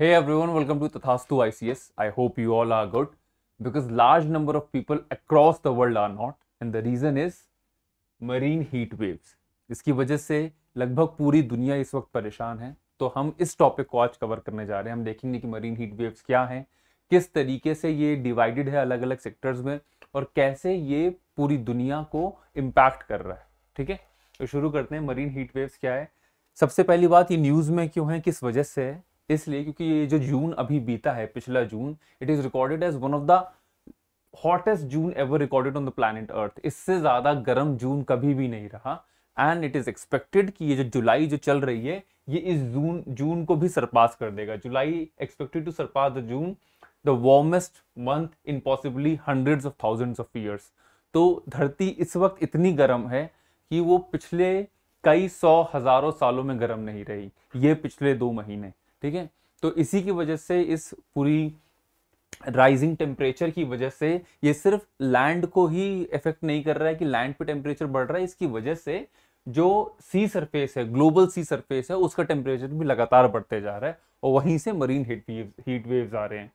Hey everyone, welcome to Tathastu ICS. I hope you all are good because large number of people across the world are not and the reason is marine heat waves. इसकी वजह से लगभग पूरी दुनिया इस वक्त परेशान है तो हम इस टॉपिक को आज कवर करने जा रहे हैं हम देखेंगे कि मरीन हीट वेव्स क्या हैं किस तरीके से ये डिवाइडेड है अलग अलग सेक्टर्स में और कैसे ये पूरी दुनिया को इम्पैक्ट कर रहा है ठीक है तो शुरू करते हैं मरीन हीट वेव्स क्या है सबसे पहली बात ये न्यूज़ में क्यों है किस वजह से है इसलिए क्योंकि ये जो जून अभी बीता है पिछला June it is recorded as one of the hottest June ever recorded on the planet Earth इससे ज़्यादा गर्म जून कभी भी नहीं रहा एंड इट इज़ एक्सपेक्टेड कि ये जो जुलाई जो चल रही है ये इस जून जून को भी सरपास कर देगा July expected to surpass the June the warmest month in possibly hundred of thousand of years तो धरती इस वक्त इतनी गर्म है कि वो पिछले कई सौ हज़ारों सालों में गर्म नहीं रही ये पिछले दो महीने ठीक है तो इसी की वजह से इस पूरी राइजिंग टेम्परेचर की वजह से ये सिर्फ लैंड को ही इफेक्ट नहीं कर रहा है कि लैंड पे टेम्परेचर बढ़ रहा है इसकी वजह से जो सी सरफेस है ग्लोबल सी सरफेस है उसका टेम्परेचर भी लगातार बढ़ते जा रहा है और वहीं से marine heat wave heat waves आ रहे हैं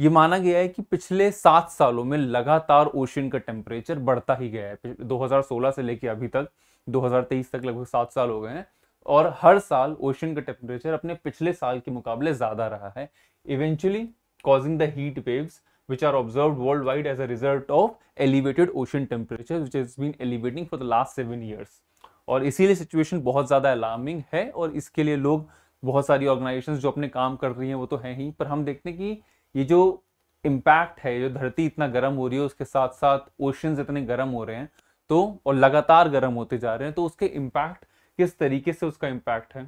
ये माना गया है कि पिछले सात सालों में लगातार ओशन का टेम्परेचर बढ़ता ही गया है 2016 से लेकर अभी तक 2023 तक लगभग सात साल हो गए हैं और हर साल ओशन का टेम्परेचर अपने पिछले साल के मुकाबले ज़्यादा रहा है eventually causing the heat waves which are observe worldwide as a result of elevated ocean temperature which is been elevating for the last seven years और इसीलिए सिचुएशन बहुत ज़्यादा अलार्मिंग है और इसके लिए लोग बहुत सारी ऑर्गेनाइजेशन जो अपने काम कर रही हैं वो तो हैं ही पर हम देखते हैं कि ये जो इम्पैक्ट है जो धरती इतना गर्म हो रही है उसके साथ साथ ओशंस इतने गर्म हो रहे हैं तो और लगातार गर्म होते जा रहे हैं तो उसके इम्पैक्ट किस तरीके से उसका इम्पैक्ट है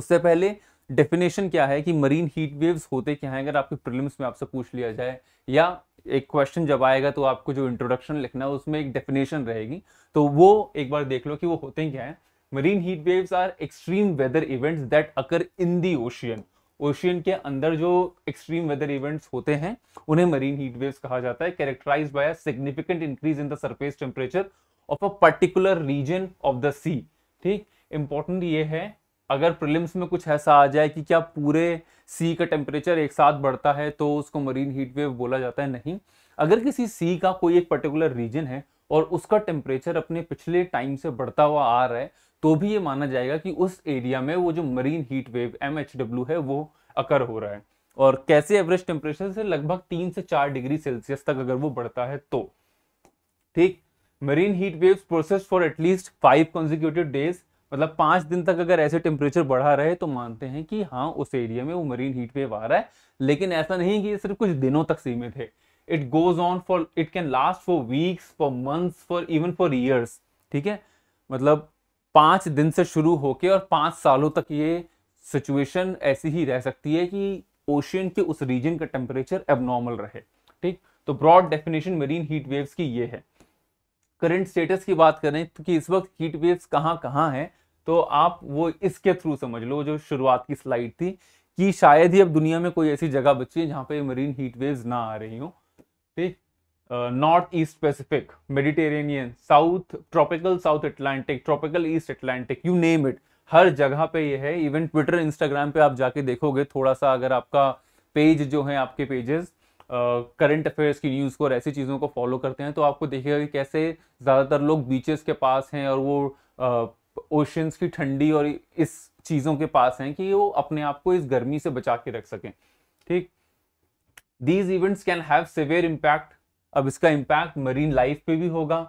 उससे पहले डेफिनेशन क्या है कि मरीन हीट वेव्स होते क्या हैं अगर आपके प्रिलिम्स में आपसे पूछ लिया जाए या एक क्वेश्चन जब आएगा तो आपको जो इंट्रोडक्शन लिखना है उसमें एक डेफिनेशन रहेगी तो वो एक बार देख लो कि वो होते क्या हैं marine heat waves are extreme weather events that occur in the ocean ocean के अंदर जो एक्सट्रीम वेदर इवेंट्स होते हैं उन्हें मरीन हीट वेव्स कहा जाता है characterise by a significant increase in the surface temperature of a particular region of the sea ठीक इंपॉर्टेंट ये है अगर प्रिलिम्स में कुछ ऐसा आ जाए कि क्या पूरे सी का टेम्परेचर एक साथ बढ़ता है तो उसको मरीन हीट वेव बोला जाता है नहीं अगर किसी सी का कोई एक पर्टिकुलर रीजन है और उसका टेम्परेचर अपने पिछले टाइम से बढ़ता हुआ आ रहा है तो भी ये माना जाएगा कि उस एरिया में वो जो मरीन हीट वेव एम है वो अकर हो रहा है और कैसे एवरेज टेम्परेचर से लगभग तीन से चार डिग्री सेल्सियस तक अगर वो बढ़ता है तो ठीक marine heat waves process for at least five consecutive days मतलब पांच दिन तक अगर ऐसे टेम्परेचर बढ़ा रहे तो मानते हैं कि हाँ उस एरिया में वो मरीन हीट वेव आ रहा है लेकिन ऐसा नहीं कि ये सिर्फ कुछ दिनों तक सीमित है it goes on for it can last for weeks for months for even for years ठीक है मतलब पांच दिन से शुरू होके और पांच सालों तक ये सिचुएशन ऐसी ही रह सकती है कि ओशियन के उस रीजन का टेम्परेचर एबनॉर्मल रहे ठीक तो broad definition marine heat waves की ये है करंट स्टेटस की बात करें तो कि इस वक्त हीट वेव्स कहाँ कहाँ हैं तो आप वो इसके थ्रू समझ लो जो शुरुआत की स्लाइड थी कि शायद ही अब दुनिया में कोई ऐसी जगह बची है जहाँ पे मरीन हीट वेव्स ना आ रही हो ठीक north east Pacific Mediterranean south tropical south Atlantic tropical east Atlantic you name it हर जगह पे ये है इवन ट्विटर इंस्टाग्राम पे आप जाके देखोगे थोड़ा सा अगर आपका पेज जो है आपके पेजेस करंट अफेयर्स की न्यूज़ को और ऐसी चीज़ों को फॉलो करते हैं तो आपको देखिएगा कि कैसे ज़्यादातर लोग बीचेस के पास हैं और वो ओशंस की ठंडी और इस चीज़ों के पास हैं कि वो अपने आप को इस गर्मी से बचा के रख सकें ठीक these events can have severe impact अब इसका इम्पैक्ट मरीन लाइफ पे भी होगा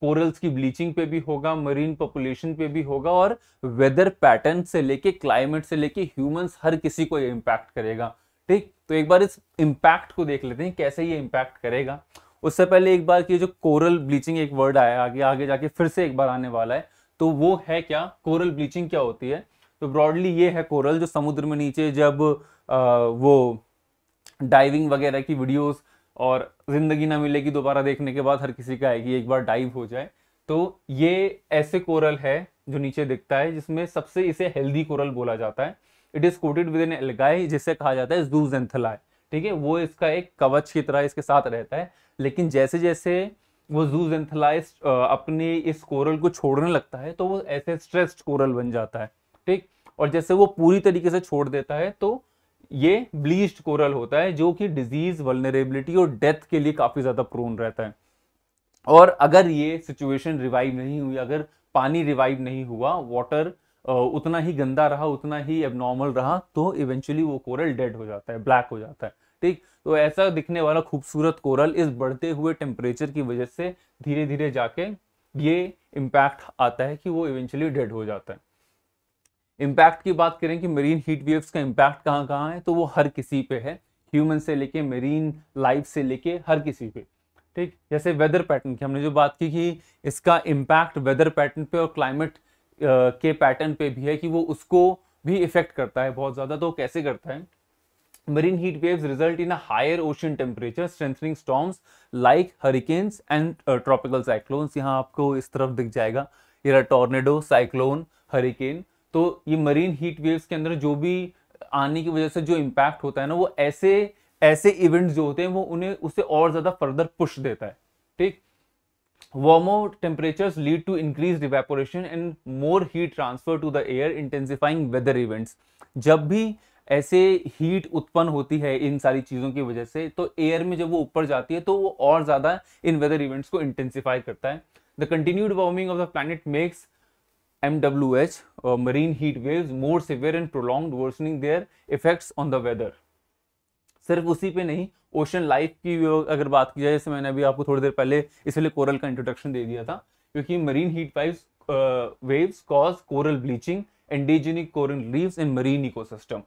कोरल्स की ब्लीचिंग पे भी होगा मरीन पॉपुलेशन पे भी होगा और वेदर पैटर्न से लेके क्लाइमेट से लेके ह्यूमंस हर किसी को ये इम्पैक्ट करेगा ठीक तो एक बार इस इम्पैक्ट को देख लेते हैं कैसे ये इम्पैक्ट करेगा उससे पहले एक बार की जो कोरल ब्लीचिंग एक वर्ड आया आगे आगे जाके फिर से एक बार आने वाला है तो वो है क्या कोरल ब्लीचिंग क्या होती है तो ब्रॉडली ये है कोरल जो समुद्र में नीचे जब आ, वो डाइविंग वगैरह की वीडियोस और ज़िंदगी ना मिलेगी दोबारा देखने के बाद हर किसी का आएगी एक बार डाइव हो जाए तो ये ऐसे कोरल है जो नीचे दिखता है जिसमें सबसे इसे हेल्दी कोरल बोला जाता है it is coated with an algae जिसे कहा जाता है जूजेंथलाई ठीक है वो इसका एक कवच की तरह इसके साथ रहता है लेकिन जैसे जैसे वो जूजेंथलाइज अपनी इस कोरल को छोड़ने लगता है तो वो ऐसे स्ट्रेस्ड कोरल बन जाता है ठीक और जैसे वो पूरी तरीके से छोड़ देता है तो ये ब्लीच्ड कोरल होता है जो कि डिजीज वलनरेबिलिटी और डेथ के लिए काफ़ी ज़्यादा प्रोन रहता है और अगर ये सिचुएशन रिवाइव नहीं हुई अगर पानी रिवाइव नहीं हुआ वाटर उतना ही गंदा रहा उतना ही एबनॉर्मल रहा तो इवेंचुअली वो कोरल डेड हो जाता है ब्लैक हो जाता है ठीक तो ऐसा दिखने वाला खूबसूरत कोरल इस बढ़ते हुए टेम्परेचर की वजह से धीरे धीरे जाके ये इम्पैक्ट आता है कि वो इवेंचुअली डेड हो जाता है इम्पैक्ट की बात करें कि मरीन हीट वेव्स का इम्पैक्ट कहाँ कहाँ है तो वो हर किसी पे है ह्यूमन से लेके मरीन लाइफ से लेके हर किसी पे ठीक जैसे वेदर पैटर्न की हमने जो बात की कि इसका इम्पैक्ट वेदर पैटर्न पे और क्लाइमेट के पैटर्न पे भी है कि वो उसको भी इफेक्ट करता है बहुत ज़्यादा तो कैसे करता है marine heat wave result in higher higher temperature temperature storm like like hurricanes and uh, यहाँ आपको इस तरफ दिख जाएगा इरा टॉर्नेडो साइक्लोन हरिकेन तो ये मरीन हीट वेव्स के अंदर जो भी आने की वजह से जो इम्पैक्ट होता है ना वो ऐसे ऐसे इवेंट्स जो होते हैं वो उन्हें उसे और ज़्यादा फर्दर पुश देता है ठीक warmer temperatures lead to increase evaporation and more heat transfer to the air intensifying weather events जब भी ऐसे हीट उत्पन्न होती है इन सारी चीज़ों की वजह से तो एयर में जब वो ऊपर जाती है तो वो और ज़्यादा इन वेदर इवेंट्स को इंटेंसिफाई करता है the continued warming of the planet makes M W H marine heat waves more severe and prolong worsening their effects on the weather सिर्फ उसी पे नहीं ओशन लाइफ की अगर बात की जाए जैसे मैंने अभी आपको थोड़ी देर पहले इसलिए कोरल का इंट्रोडक्शन दे दिया था क्योंकि marine heat waves waves cause coral bleaching endangering coral leaves and marine ecosystem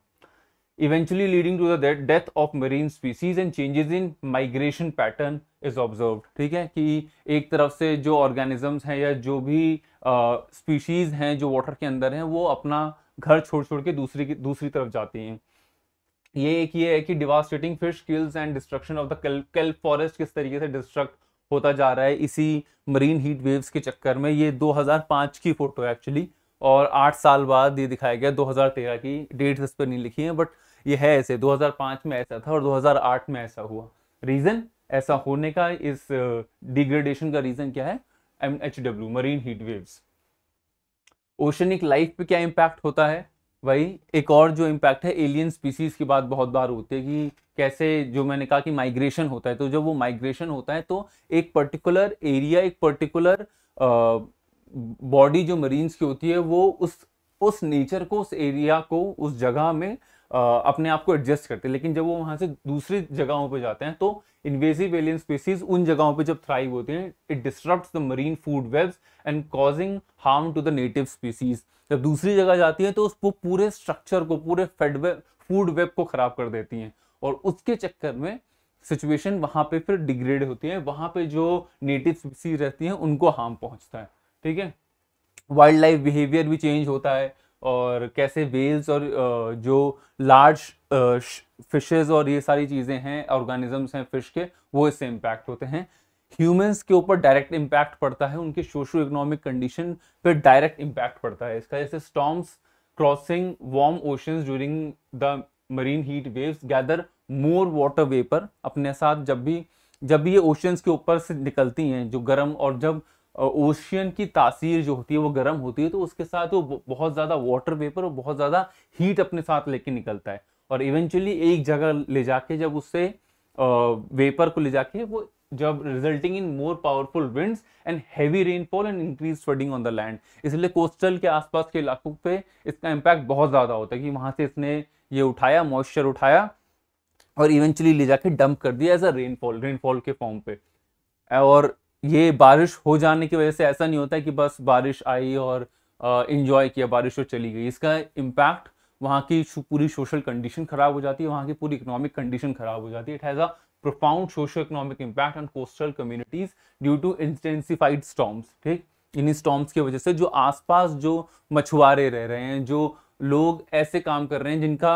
eventually leading to the death of marine species and changes in migration pattern is observe ठीक है कि एक तरफ से जो ऑर्गेनिजम्स हैं या जो भी uh, हैं जो वाटर के अंदर हैं वो अपना घर छोड़ छोड़ के दूसरी दूसरी तरफ जाती हैं ये एक ये है कि devastating fish kills and destruction of the kelp forest किस तरीके से डिस्ट्रक्ट होता जा रहा है इसी मरीन हीट वेव्स के चक्कर में ये 2005 की फ़ोटो है एक्चुअली और आठ साल बाद ये दिखाया गया 2013 की डेट्स इस पर नहीं लिखी है बट ये है ऐसे 2005 में ऐसा था और 2008 में ऐसा हुआ रीज़न ऐसा होने का इस डिग्रेडेशन का रीज़न क्या है M marine heat waves oceanic life पे क्या इम्पैक्ट होता है वही एक और जो इम्पैक्ट है एलियन स्पीसीज की बात बहुत बार होती है कि कैसे जो मैंने कहा कि माइग्रेशन होता है तो जब वो माइग्रेशन होता है तो एक पर्टिकुलर एरिया एक पर्टिकुलर बॉडी जो मरीन्स की होती है वो उस उस नेचर को उस एरिया को उस जगह में आ, अपने आप को एडजस्ट करते हैं लेकिन जब वो वहाँ से दूसरी जगहों पर जाते हैं तो इन्वेसिव एलियन स्पीसीज उन जगहों पर जब थ्राइव होते हैं it disturbs the marine food webs and causing harm to the native species जब दूसरी जगह जाती है तो उस वो पूरे स्ट्रक्चर को पूरे फेड वेब फूड वेब को ख़राब कर देती हैं और उसके चक्कर में सिचुएशन वहाँ पे फिर डिग्रेड होती है वहाँ पे जो नेटिव सी रहती हैं उनको हार्म पहुँचता है ठीक है वाइल्ड लाइफ बिहेवियर भी चेंज होता है और कैसे वेल्स और जो लार्ज फिशेज़ और ये सारी चीज़ें हैं ऑर्गेनिजम्स हैं फिश के वो इससे इम्पैक्ट होते हैं ह्यूमंस के ऊपर डायरेक्ट इम्पैक्ट पड़ता है उनके सोशो इकोनॉमिक कंडीशन पर डायरेक्ट इम्पैक्ट पड़ता है इसका जैसे storms crossing warm oceans during the marine heat waves gather more water vapour अपने साथ जब भी जब भी ये ओशंस के ऊपर से निकलती हैं जो गर्म और जब ओशियन की तासीर जो होती है वो गर्म होती है तो उसके साथ वो बहुत ज़्यादा वाटर वेपर और बहुत ज़्यादा हीट अपने साथ लेके निकलता है और इवेंचुअली एक जगह ले जाके जब उससे वेपर को ले जाके वो जब resulting in more powerful winds and heavy rainfall and increase flooding on the land इसलिए कोस्टल के आसपास के इलाकों पे इसका इम्पैक्ट बहुत ज़्यादा होता है कि वहाँ से इसने ये उठाया मॉइस्चर उठाया और इवेंचुअली ले जाके डंप कर दिया एज अ रेनफॉल रेनफॉल के फॉर्म पे और ये बारिश हो जाने की वजह से ऐसा नहीं होता कि बस बारिश आई और इन्जॉय किया बारिश और तो चली गई इसका इम्पैक्ट वहाँ की पूरी सोशल कंडीशन खराब हो जाती है वहाँ की पूरी इकोनॉमिक कंडीशन खराब हो जाती है it has a profound socio economic impact on coastal communities due to intensified storms ठीक इन स्टॉम्स की वजह से जो आसपास जो मछुआरे रह रहे हैं जो लोग ऐसे काम कर रहे हैं जिनका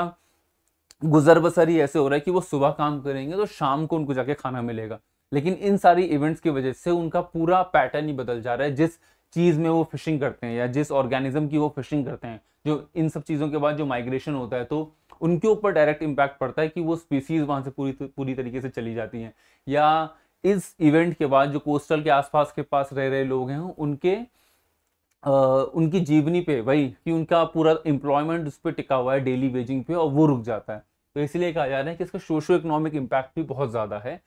गुजर बसर ही ऐसे हो रहा है कि वो सुबह काम करेंगे तो शाम को उनको जाके खाना मिलेगा लेकिन इन सारी इवेंट्स की वजह से उनका पूरा पैटर्न ही बदल जा रहा है जिस चीज़ में वो फिशिंग करते हैं या जिस ऑर्गेनिज्म की वो फिशिंग करते हैं जो इन सब चीज़ों के बाद जो माइग्रेशन होता है तो उनके ऊपर डायरेक्ट इम्पैक्ट पड़ता है कि वो स्पीसीज वहाँ से पूरी पूरी तरीके से चली जाती हैं या इस इवेंट के बाद जो कोस्टल के आसपास के पास रह रहे लोग हैं उनके आ, उनकी जीवनी पे वही कि उनका पूरा एम्प्लॉयमेंट उस पर टिका हुआ है डेली वेजिंग पे और वो रुक जाता है तो इसलिए कहा जा रहा है कि इसका सोशो इकोनॉमिक इम्पैक्ट भी बहुत ज़्यादा है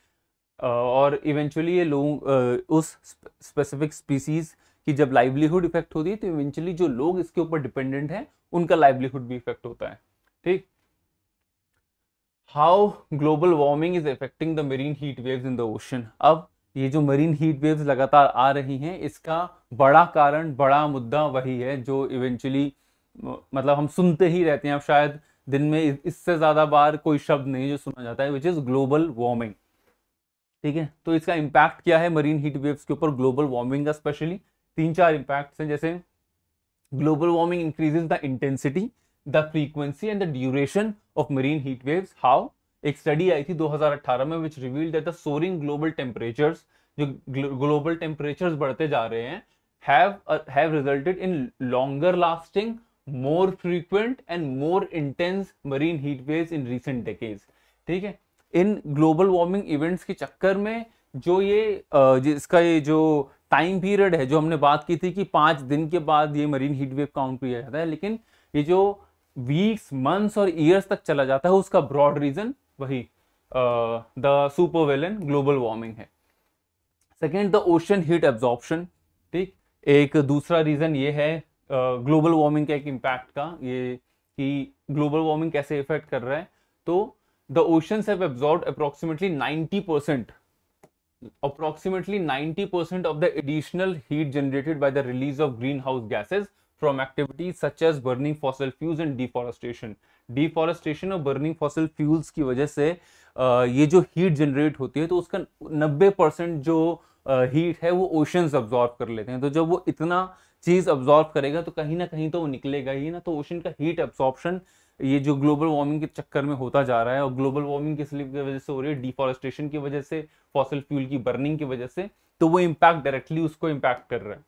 और इवेंचुअली ये लोग उस स्पेसिफिक स्पीसीज़ कि जब लाइवलीहुड इफेक्ट होती है तो इवेंचुअली जो लोग इसके ऊपर डिपेंडेंट हैं उनका लाइवलीहुड भी इफेक्ट होता है ठीक how global warming is affecting the marine heat waves in the ocean अब ये जो मरीन हीट वेव्स लगातार आ रही हैं इसका बड़ा कारण बड़ा मुद्दा वही है जो इवेंचुअली मतलब हम सुनते ही रहते हैं अब शायद दिन में इससे ज़्यादा बार कोई शब्द नहीं जो सुना जाता है विच इज़ ग्लोबल वार्मिंग ठीक है तो इसका इम्पैक्ट क्या है मरीन हीट वेव्स के ऊपर ग्लोबल वार्मिंग का स्पेशली तीन चार इम्पैक्ट्स हैं जैसे global warming increases the intensity the frequency and the duration of marine heat waves how एक स्टडी आई थी 2018 में which reveal that the soaring global temperatures जो ग्लोबल टेम्परेचर्स बढ़ते जा रहे हैं have have resulted in longer lasting more frequent and more intense marine heat waves in recent decades ठीक है इन ग्लोबल वार्मिंग इवेंट्स के चक्कर में जो ये uh, इसका ये जो टाइम पीरियड है जो हमने बात की थी कि पाँच दिन के बाद ये मरीन हीट वेव काउंट किया जाता है लेकिन ये जो वीक्स मंथ्स और ईयर्स तक चला जाता है उसका ब्रॉड रीजन वही द सुपरवेलन ग्लोबल वार्मिंग है second the ocean heat absorption ठीक एक दूसरा रीजन ये है ग्लोबल uh, वार्मिंग का एक इम्पैक्ट का ये कि ग्लोबल वार्मिंग कैसे इफेक्ट कर रहा है तो the ocean have absorb approximately 90 percent percent of the additional heat generated by the release of greenhouse gases from activities such as burning fossil fuels and deforestation. Deforestation और burning fossil fuels की वजह से ये जो heat generate होती है तो उसका 90 परसेंट जो हीट है वो ओशंस अब्जॉर्व कर लेते हैं तो जब वो इतना चीज़ अब्जॉर्व करेगा तो कहीं ना कहीं तो वो निकलेगा ही ना तो ओशन का हीट अब्जॉर्प्शन ये जो ग्लोबल वार्मिंग के चक्कर में होता जा रहा है और ग्लोबल वार्मिंग किस की वजह से हो रही है डिफॉरेस्टेशन की वजह से फॉसल फ्यूल की बर्निंग की वजह से तो वो इम्पैक्ट डायरेक्टली उसको इम्पैक्ट कर रहा है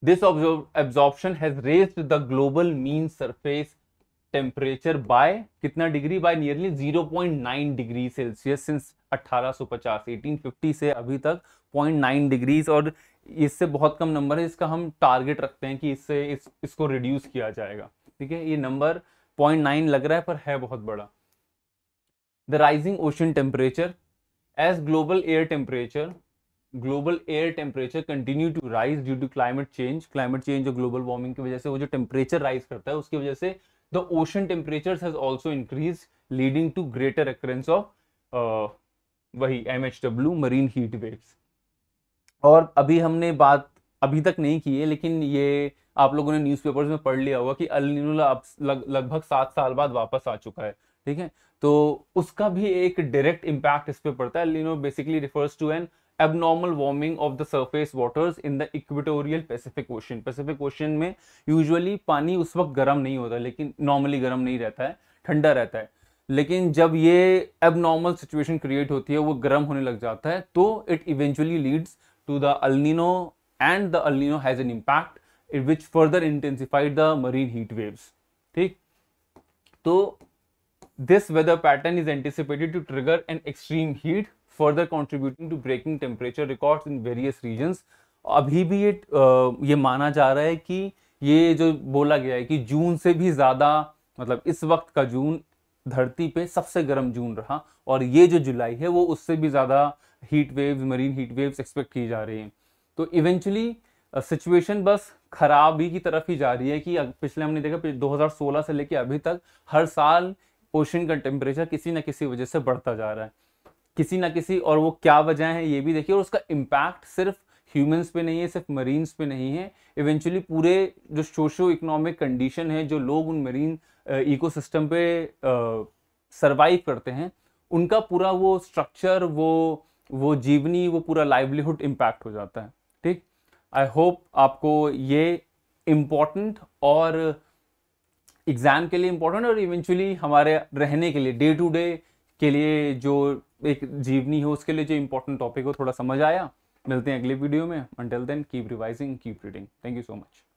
This absorption has raised the global mean surface temperature by कितना degree by nearly 0.9 degree Celsius since 1850 1850 से अभी तक 0.9 degrees और इससे बहुत कम नंबर है इसका हम टारगेट रखते हैं कि इससे इस इसको रिड्यूस किया जाएगा ठीक है ये नंबर 0.9 लग रहा है पर है बहुत बड़ा the rising ocean temperature as global air temperature global air temperature continue to rise due to climate change climate change और ग्लोबल वार्मिंग की वजह से वो जो टेम्परेचर राइज करता है उसकी वजह से the ocean temperature has also increase leading to greater occurrence of वही M H W marine heat waves और अभी हमने बात अभी तक नहीं की है लेकिन ये आप लोगों ने न्यूज़पेपर्स में पढ़ लिया होगा कि अल नीनो अब लग, लगभग सात साल बाद वापस आ चुका है ठीक है तो उसका भी एक डायरेक्ट इम्पैक्ट इस पर पड़ता है El Nino basically refers to an abnormal warming of the surface waters in the equatorial Pacific Ocean Pacific Ocean में यूजअली पानी उस वक्त गर्म नहीं होता लेकिन नॉर्मली गर्म नहीं रहता है ठंडा रहता है लेकिन जब ये एबनॉर्मल सिचुएशन क्रिएट होती है वो गर्म होने लग जाता है तो it eventually leads to the El Nino and the El Nino has an impact it which further intensified the marine heat waves ठीक तो this weather pattern is anticipated to trigger an extreme heat further contributing to breaking temperature record in various regions अभी भी ये ये माना जा रहा है कि ये जो बोला गया है कि जून से भी ज़्यादा मतलब इस वक्त का जून धरती पे सबसे गर्म जून रहा और ये जो जुलाई है वो उससे भी ज़्यादा heat waves marine heat waves expect की जा रही हैं तो इवेंचुअली सिचुएशन बस खराब ही की तरफ ही जा रही है कि पिछले हमने देखा दो हज़ार से लेके अभी तक हर साल ओशन का टेम्परेचर किसी न किसी वजह से बढ़ता जा रहा है किसी ना किसी और वो क्या वजह है ये भी देखिए और उसका इम्पैक्ट सिर्फ ह्यूमंस पे नहीं है सिर्फ मरीन्स पे नहीं है इवेंचुअली पूरे जो सोशो इकोनॉमिक कंडीशन है जो लोग उन मरीन इकोसिस्टम पे सरवाइव करते हैं उनका पूरा वो स्ट्रक्चर वो वो जीवनी वो पूरा लाइवलीहुड इम्पैक्ट हो जाता है ठीक आई होप आपको ये इम्पॉर्टेंट और एग्ज़ाम के लिए इम्पॉर्टेंट और इवेंचुअली हमारे रहने के लिए डे टू डे के लिए जो एक जीवनी हो उसके लिए जो इंपॉर्टेंट टॉपिक हो थोड़ा समझ आया मिलते हैं अगले वीडियो में until then keep revising keep reading thank you so much